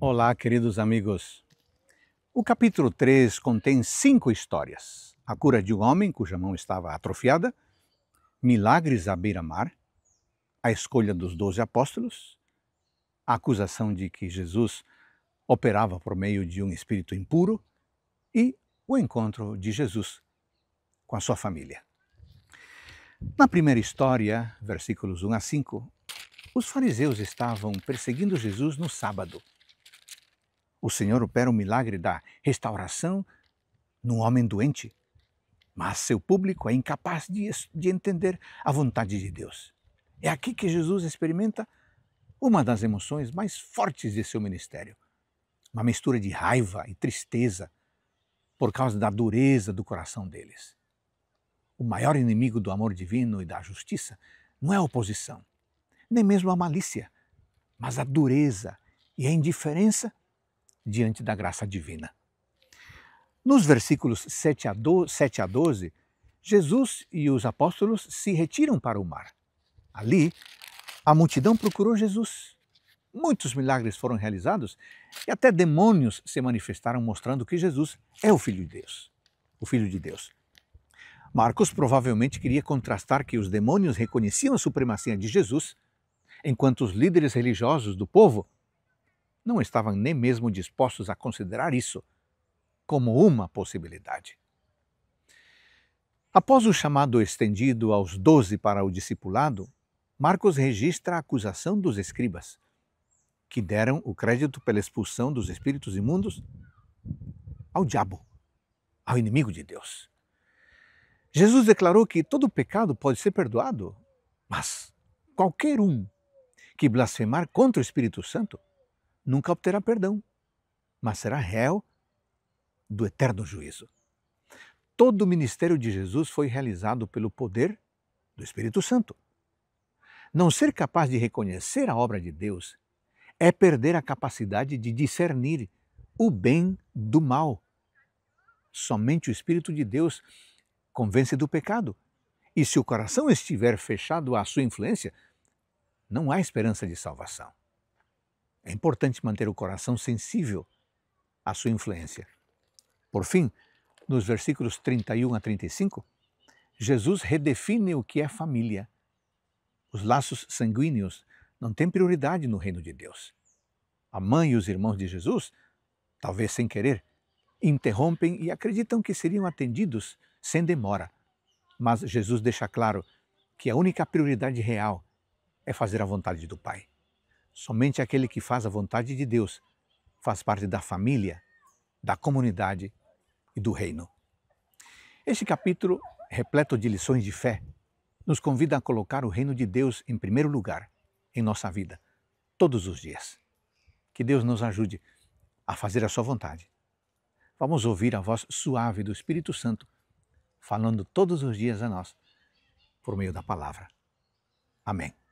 Olá, queridos amigos. O capítulo 3 contém cinco histórias: a cura de um homem cuja mão estava atrofiada, milagres à beira-mar, a escolha dos doze apóstolos, a acusação de que Jesus operava por meio de um espírito impuro e o encontro de Jesus com a sua família. Na primeira história, versículos 1 a 5, os fariseus estavam perseguindo Jesus no sábado o Senhor opera o milagre da restauração num homem doente, mas seu público é incapaz de, de entender a vontade de Deus. É aqui que Jesus experimenta uma das emoções mais fortes de seu ministério, uma mistura de raiva e tristeza por causa da dureza do coração deles. O maior inimigo do amor divino e da justiça não é a oposição, nem mesmo a malícia, mas a dureza e a indiferença diante da graça divina. Nos versículos 7 a 12, Jesus e os apóstolos se retiram para o mar. Ali, a multidão procurou Jesus. Muitos milagres foram realizados e até demônios se manifestaram mostrando que Jesus é o Filho de Deus. O Filho de Deus. Marcos provavelmente queria contrastar que os demônios reconheciam a supremacia de Jesus, enquanto os líderes religiosos do povo não estavam nem mesmo dispostos a considerar isso como uma possibilidade. Após o chamado estendido aos doze para o discipulado, Marcos registra a acusação dos escribas, que deram o crédito pela expulsão dos espíritos imundos ao diabo, ao inimigo de Deus. Jesus declarou que todo pecado pode ser perdoado, mas qualquer um que blasfemar contra o Espírito Santo nunca obterá perdão, mas será réu do eterno juízo. Todo o ministério de Jesus foi realizado pelo poder do Espírito Santo. Não ser capaz de reconhecer a obra de Deus é perder a capacidade de discernir o bem do mal. Somente o Espírito de Deus convence do pecado. E se o coração estiver fechado à sua influência, não há esperança de salvação. É importante manter o coração sensível à sua influência. Por fim, nos versículos 31 a 35, Jesus redefine o que é família. Os laços sanguíneos não têm prioridade no reino de Deus. A mãe e os irmãos de Jesus, talvez sem querer, interrompem e acreditam que seriam atendidos sem demora. Mas Jesus deixa claro que a única prioridade real é fazer a vontade do Pai. Somente aquele que faz a vontade de Deus faz parte da família, da comunidade e do reino. Este capítulo, repleto de lições de fé, nos convida a colocar o reino de Deus em primeiro lugar em nossa vida, todos os dias. Que Deus nos ajude a fazer a sua vontade. Vamos ouvir a voz suave do Espírito Santo falando todos os dias a nós por meio da palavra. Amém.